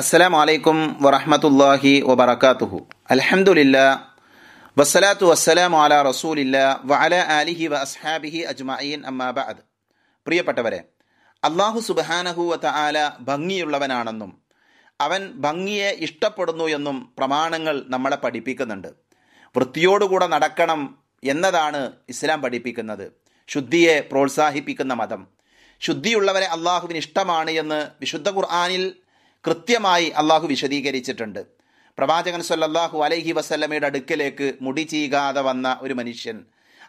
അസ്സലാം വലൈക്കും വറഹമത്തല്ലാഹി വബർക്കാത്തുഹു അലഹമുല്ല വസ്സലാത്തു വസ്സലാം അല റസൂലില്ല വഅല അലിഹി വ അസ്ഹാബിഹി അജ്മഅീൻ അമ്മാബഅദ് പ്രിയപ്പെട്ടവരെ അള്ളാഹു സുബഹാനഹു വ തആല ഭംഗിയുള്ളവനാണെന്നും അവൻ ഭംഗിയെ ഇഷ്ടപ്പെടുന്നു എന്നും പ്രമാണങ്ങൾ നമ്മളെ പഠിപ്പിക്കുന്നുണ്ട് വൃത്തിയോടുകൂടെ നടക്കണം എന്നതാണ് ഇസ്ലാം പഠിപ്പിക്കുന്നത് ശുദ്ധിയെ പ്രോത്സാഹിപ്പിക്കുന്ന മതം ശുദ്ധിയുള്ളവരെ അള്ളാഹുവിന് ഇഷ്ടമാണ് എന്ന് വിശുദ്ധ ഖുർആാനിൽ കൃത്യമായി അള്ളാഹു വിശദീകരിച്ചിട്ടുണ്ട് പ്രവാചകൻ സല്ലല്ലാഹു അലൈഹി വസല്ലമയുടെ അടുക്കലേക്ക് മുടി ചീകാതെ വന്ന ഒരു മനുഷ്യൻ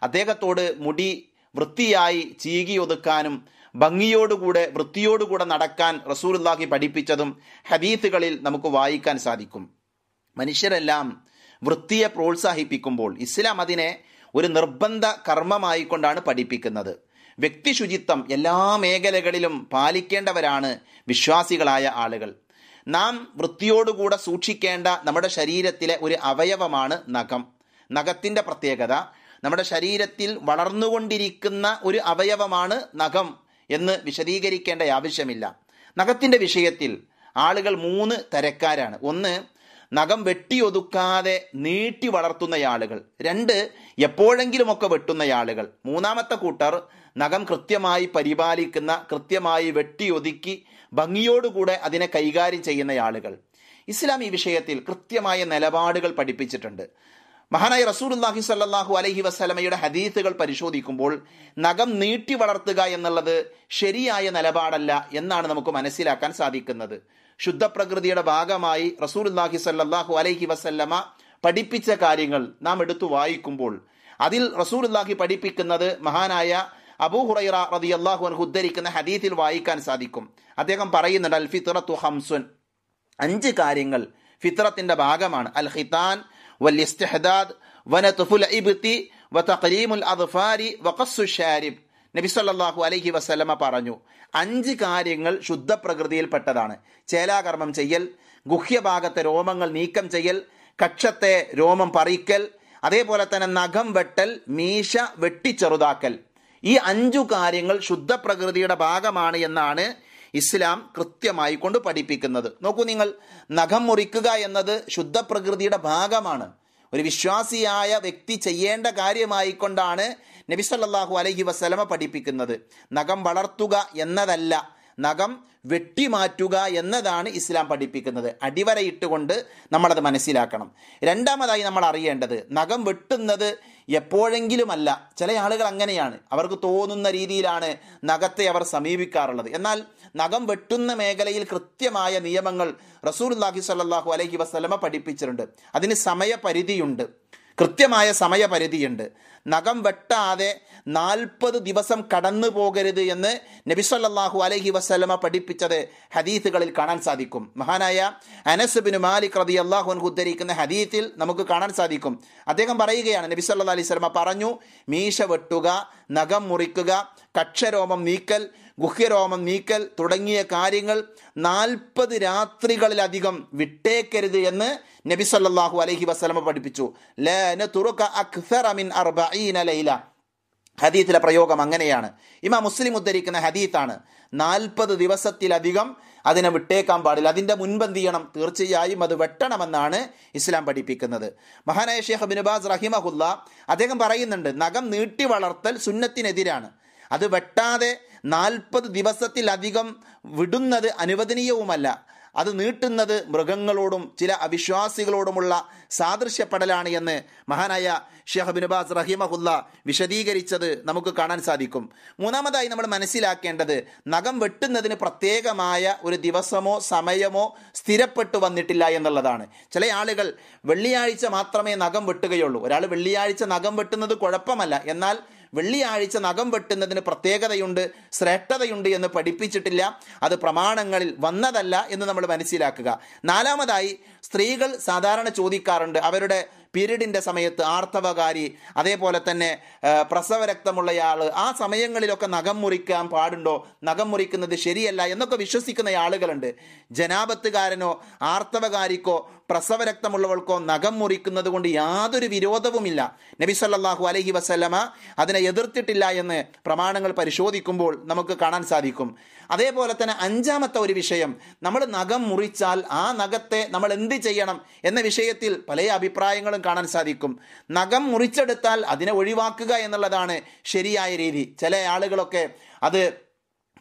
അദ്ദേഹത്തോട് മുടി വൃത്തിയായി ചീകി ഒതുക്കാനും ഭംഗിയോടുകൂടെ വൃത്തിയോടുകൂടെ നടക്കാൻ റസൂലുല്ലാഹി പഠിപ്പിച്ചതും ഹദീത്തുകളിൽ നമുക്ക് വായിക്കാൻ സാധിക്കും മനുഷ്യരെല്ലാം വൃത്തിയെ പ്രോത്സാഹിപ്പിക്കുമ്പോൾ ഇസ്ലാം അതിനെ ഒരു നിർബന്ധ കർമ്മമായി കൊണ്ടാണ് പഠിപ്പിക്കുന്നത് വ്യക്തിശുചിത്വം എല്ലാ മേഖലകളിലും പാലിക്കേണ്ടവരാണ് വിശ്വാസികളായ ആളുകൾ നാം വൃത്തിയോടുകൂടെ സൂക്ഷിക്കേണ്ട നമ്മുടെ ശരീരത്തിലെ ഒരു അവയവമാണ് നഖം നഖത്തിൻ്റെ പ്രത്യേകത നമ്മുടെ ശരീരത്തിൽ വളർന്നുകൊണ്ടിരിക്കുന്ന ഒരു അവയവമാണ് നഖം എന്ന് വിശദീകരിക്കേണ്ട ആവശ്യമില്ല നഖത്തിൻ്റെ വിഷയത്തിൽ ആളുകൾ മൂന്ന് തരക്കാരാണ് ഒന്ന് നഖം വെട്ടിയൊതുക്കാതെ നീട്ടി വളർത്തുന്നയാളുകൾ രണ്ട് എപ്പോഴെങ്കിലുമൊക്കെ വെട്ടുന്നയാളുകൾ മൂന്നാമത്തെ കൂട്ടർ നഖം കൃത്യമായി പരിപാലിക്കുന്ന കൃത്യമായി വെട്ടിയൊതുക്കി ഭംഗിയോടുകൂടെ അതിനെ കൈകാര്യം ചെയ്യുന്ന ആളുകൾ ഇസ്ലാം ഈ വിഷയത്തിൽ കൃത്യമായ നിലപാടുകൾ പഠിപ്പിച്ചിട്ടുണ്ട് മഹാനായ റസൂലുല്ലാഹി സല്ലാഹു അലഹി വസ്ലമയുടെ ഹദീസുകൾ പരിശോധിക്കുമ്പോൾ നഖം നീട്ടി വളർത്തുക എന്നുള്ളത് ശരിയായ നിലപാടല്ല എന്നാണ് നമുക്ക് മനസ്സിലാക്കാൻ സാധിക്കുന്നത് ശുദ്ധപ്രകൃതിയുടെ ഭാഗമായി റസൂൽല്ലാഹി സല്ലാഹു അലൈഹി വസല്ലമ പഠിപ്പിച്ച കാര്യങ്ങൾ നാം എടുത്തു വായിക്കുമ്പോൾ അതിൽ റസൂൽല്ലാഹി പഠിപ്പിക്കുന്നത് മഹാനായ അബൂ ഹുറൈറ റതി അള്ളാഹു അൻഹു ഉദ്ധരിക്കുന്ന ഹദീത്തിൽ വായിക്കാൻ സാധിക്കും അദ്ദേഹം പറയുന്നുണ്ട് അൽ ഫിത്രത്തു ഹംസുൻ അഞ്ച് കാര്യങ്ങൾ ഫിത്രത്തിന്റെ ഭാഗമാണ് അൽ ഹിതാൻ വൽ ഇസ്തിഹദാദ് തുഫുൽ ഇബ്തി വ തഖരീമുൽ അദ്ഫാരി ഷാരിബ് നബി സല്ലാഹു അലൈഹി വസ്ലമ പറഞ്ഞു അഞ്ച് കാര്യങ്ങൾ ശുദ്ധപ്രകൃതിയിൽപ്പെട്ടതാണ് ചേലാകർമ്മം ചെയ്യൽ ഗുഹ്യഭാഗത്തെ രോമങ്ങൾ നീക്കം ചെയ്യൽ കക്ഷത്തെ രോമം പറിക്കൽ അതേപോലെ തന്നെ നഖം വെട്ടൽ മീശ വെട്ടിച്ചെറുതാക്കൽ ഈ അഞ്ചു കാര്യങ്ങൾ ശുദ്ധപ്രകൃതിയുടെ ഭാഗമാണ് എന്നാണ് ഇസ്ലാം കൃത്യമായി കൊണ്ട് പഠിപ്പിക്കുന്നത് നോക്കൂ നിങ്ങൾ നഖം മുറിക്കുക എന്നത് ശുദ്ധപ്രകൃതിയുടെ ഭാഗമാണ് ഒരു വിശ്വാസിയായ വ്യക്തി ചെയ്യേണ്ട കാര്യമായിക്കൊണ്ടാണ് നബി അലഹി അലൈഹി വസ്ലമ പഠിപ്പിക്കുന്നത് നഖം വളർത്തുക എന്നതല്ല നഖം വെട്ടിമാറ്റുക എന്നതാണ് ഇസ്ലാം പഠിപ്പിക്കുന്നത് അടിവരയിട്ടുകൊണ്ട് നമ്മളത് മനസ്സിലാക്കണം രണ്ടാമതായി നമ്മൾ അറിയേണ്ടത് നഖം വെട്ടുന്നത് എപ്പോഴെങ്കിലുമല്ല ചില ആളുകൾ അങ്ങനെയാണ് അവർക്ക് തോന്നുന്ന രീതിയിലാണ് നഖത്തെ അവർ സമീപിക്കാറുള്ളത് എന്നാൽ നഖം വെട്ടുന്ന മേഖലയിൽ കൃത്യമായ നിയമങ്ങൾ റസൂർ അള്ളാഹി സല്ലാഹു അലഹി വസ്ലമ പഠിപ്പിച്ചിട്ടുണ്ട് അതിന് സമയപരിധിയുണ്ട് കൃത്യമായ സമയപരിധിയുണ്ട് നഖം വെട്ടാതെ നാൽപ്പത് ദിവസം കടന്നു പോകരുത് എന്ന് നബിസ്വല്ലാഹു അലഹി വസ്ലമ പഠിപ്പിച്ചത് ഹദീത്തുകളിൽ കാണാൻ സാധിക്കും മഹാനായ അനസ് ബിൻ മാലിക് റതി അള്ളാഹുൻഹു ഉദ്ധരിക്കുന്ന ഹദീത്തിൽ നമുക്ക് കാണാൻ സാധിക്കും അദ്ദേഹം പറയുകയാണ് നബി സല്ലാ അലൈഹി സ്വലമ പറഞ്ഞു മീശ വെട്ടുക നഖം മുറിക്കുക കക്ഷരോമം നീക്കൽ ഗുഹ്യരോമം നീക്കൽ തുടങ്ങിയ കാര്യങ്ങൾ നാൽപ്പത് രാത്രികളിലധികം വിട്ടേക്കരുത് എന്ന് നബി സല്ലാഹു അലഹി വസ്ലമ പഠിപ്പിച്ചു ലൈല ഹദീത്തിലെ പ്രയോഗം അങ്ങനെയാണ് ഇമാ മുസ്ലിം ഉദ്ധരിക്കുന്ന ഹദീത്താണ് നാൽപ്പത് ദിവസത്തിലധികം അതിനെ വിട്ടേക്കാൻ പാടില്ല അതിൻ്റെ മുൻപന്തി ചെയ്യണം തീർച്ചയായും അത് വെട്ടണമെന്നാണ് ഇസ്ലാം പഠിപ്പിക്കുന്നത് മഹാനായ ഷേഖ് ബിനുബാസ് റഹിമഹുല്ല അദ്ദേഹം പറയുന്നുണ്ട് നഖം നീട്ടി വളർത്തൽ സുന്നത്തിനെതിരാണ് അത് വെട്ടാതെ നാൽപ്പത് ദിവസത്തിലധികം വിടുന്നത് അനുവദനീയവുമല്ല അത് നീട്ടുന്നത് മൃഗങ്ങളോടും ചില അവിശ്വാസികളോടുമുള്ള സാദൃശ്യപ്പെടലാണ് എന്ന് മഹാനായ ഷെഹ് ബിനുബാസ് റഹിമഹുല്ല വിശദീകരിച്ചത് നമുക്ക് കാണാൻ സാധിക്കും മൂന്നാമതായി നമ്മൾ മനസ്സിലാക്കേണ്ടത് നഖം വെട്ടുന്നതിന് പ്രത്യേകമായ ഒരു ദിവസമോ സമയമോ സ്ഥിരപ്പെട്ടു വന്നിട്ടില്ല എന്നുള്ളതാണ് ചില ആളുകൾ വെള്ളിയാഴ്ച മാത്രമേ നഖം വെട്ടുകയുള്ളൂ ഒരാൾ വെള്ളിയാഴ്ച നഖം വെട്ടുന്നത് കുഴപ്പമല്ല എന്നാൽ വെള്ളിയാഴ്ച നഖം വെട്ടുന്നതിന് പ്രത്യേകതയുണ്ട് ശ്രേഷ്ഠതയുണ്ട് എന്ന് പഠിപ്പിച്ചിട്ടില്ല അത് പ്രമാണങ്ങളിൽ വന്നതല്ല എന്ന് നമ്മൾ മനസ്സിലാക്കുക നാലാമതായി സ്ത്രീകൾ സാധാരണ ചോദിക്കാറുണ്ട് അവരുടെ പീരീഡിൻ്റെ സമയത്ത് ആർത്തവകാരി അതേപോലെ തന്നെ പ്രസവരക്തമുള്ളയാൾ ആ സമയങ്ങളിലൊക്കെ നഖം മുറിക്കാൻ പാടുണ്ടോ നഖം മുറിക്കുന്നത് ശരിയല്ല എന്നൊക്കെ വിശ്വസിക്കുന്ന ആളുകളുണ്ട് ജനാപത്തുകാരനോ ആർത്തവകാരിക്കോ പ്രസവരക്തമുള്ളവൾക്കോ നഖം മുറിക്കുന്നത് കൊണ്ട് യാതൊരു വിരോധവുമില്ല നബി സല്ലാഹു അലഹി വസ്ലമ അതിനെ എതിർത്തിട്ടില്ല എന്ന് പ്രമാണങ്ങൾ പരിശോധിക്കുമ്പോൾ നമുക്ക് കാണാൻ സാധിക്കും അതേപോലെ തന്നെ അഞ്ചാമത്തെ ഒരു വിഷയം നമ്മൾ നഖം മുറിച്ചാൽ ആ നഖത്തെ നമ്മൾ എന്ത് ചെയ്യണം എന്ന വിഷയത്തിൽ പല അഭിപ്രായങ്ങളും കാണാൻ സാധിക്കും നഖം മുറിച്ചെടുത്താൽ അതിനെ ഒഴിവാക്കുക എന്നുള്ളതാണ് ശരിയായ രീതി ചില ആളുകളൊക്കെ അത്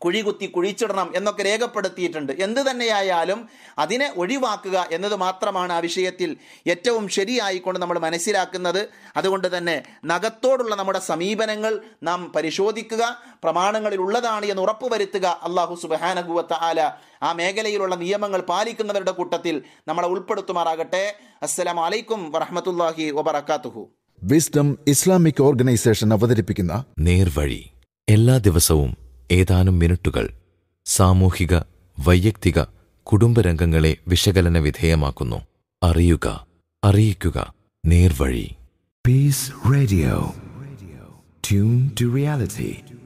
കുഴികുത്തി കുഴിച്ചിടണം എന്നൊക്കെ രേഖപ്പെടുത്തിയിട്ടുണ്ട് എന്ത് തന്നെയായാലും അതിനെ ഒഴിവാക്കുക എന്നത് മാത്രമാണ് ആ വിഷയത്തിൽ ഏറ്റവും ശരിയായിക്കൊണ്ട് നമ്മൾ മനസ്സിലാക്കുന്നത് അതുകൊണ്ട് തന്നെ നഖത്തോടുള്ള നമ്മുടെ സമീപനങ്ങൾ നാം പരിശോധിക്കുക പ്രമാണങ്ങളിൽ ഉള്ളതാണ് എന്ന് ഉറപ്പുവരുത്തുക അള്ളാഹു സുബാനകുവത്ത ആല ആ മേഖലയിലുള്ള നിയമങ്ങൾ പാലിക്കുന്നവരുടെ കൂട്ടത്തിൽ നമ്മളെ ഉൾപ്പെടുത്തുമാറാകട്ടെ അസ്സലാം വലൈക്കും വറഹമത്തല്ലാഹി വബർക്കാത്തുഹു വിസ്ഡം ഇസ്ലാമിക് ഓർഗനൈസേഷൻ അവതരിപ്പിക്കുന്ന നേർവഴി എല്ലാ ദിവസവും ഏതാനും മിനിറ്റുകൾ സാമൂഹിക വൈയക്തിക കുടുംബരംഗങ്ങളെ വിശകലന വിധേയമാക്കുന്നു അറിയുക അറിയിക്കുക നേർവഴി peace radio tune to reality